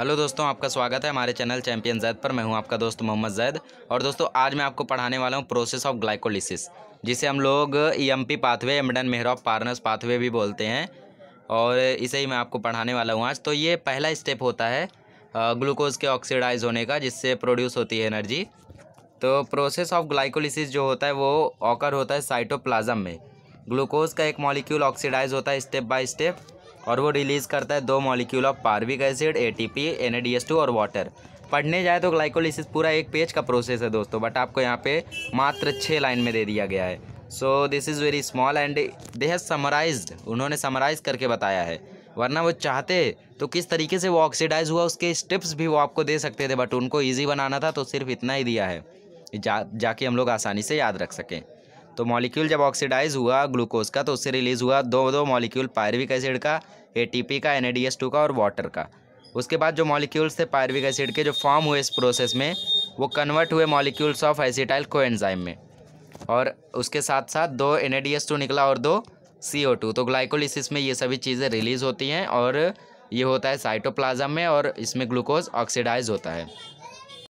hello दोस्तों आपका स्वागत है हमारे चैनल चैंपियन जैद पर मैं हूं आपका दोस्त मोहम्मद जैद और दोस्तों आज मैं आपको पढ़ाने वाला हूं प्रोसेस ऑफ ग्लाइकोलिसिस जिसे हम लोग E M P pathway Embden Meyerhof Parnas pathway भी बोलते हैं और इसे ही मैं आपको पढ़ाने वाला हूँ आज तो ये पहला स्टेप होता है ग्लूकोज़ के ऑक्सीडाइज होने का जिससे प्रोड्यूस होती है एनर्जी तो प्रोसेस ऑफ ग्लाइकोलिसिस जो होता है वो ऑकर होता है साइटोप्लाजम में ग्लूकोज़ का एक मॉलिक्यूल ऑक्सीडाइज होता है स्टेप बाई स्टेप और वो रिलीज़ करता है दो molecule of pyruvic acid A T P और वाटर पढ़ने जाए तो ग्लाइकोलिसिस पूरा एक पेज का प्रोसेस है दोस्तों बट आपको यहाँ पे मात्र छः लाइन में दे दिया गया है so this is very small and they has summarise उन्होंने समराइज करके बताया है वरना वो चाहते तो किस तरीके से वो ऑक्सीडाइज हुआ उसके स्टेप्स भी वो आपको दे सकते थे बट उनको ईजी बनाना था तो सिर्फ इतना ही दिया है जा जाके हम लोग आसानी से याद रख सकें तो मॉलिक्यूल जब ऑक्सीडाइज हुआ ग्लूकोज का तो उससे रिलीज़ हुआ दो दो मॉलिक्यूल पायरविक एसिड का एटीपी का टू का और वाटर का उसके बाद जो मॉलिक्यूल्स थे पायरविक एसिड के जो फॉर्म हुए इस प्रोसेस में वो कन्वर्ट हुए मॉलिक्यूल्स ऑफ एसिटाइल को में और उसके साथ साथ दो एन निकला और दो सी तो ग्लाइकोलिसिस में ये सभी चीज़ें रिलीज़ होती हैं और ये होता है साइटोप्लाज्म में और इसमें ग्लूकोज ऑक्सीडाइज होता है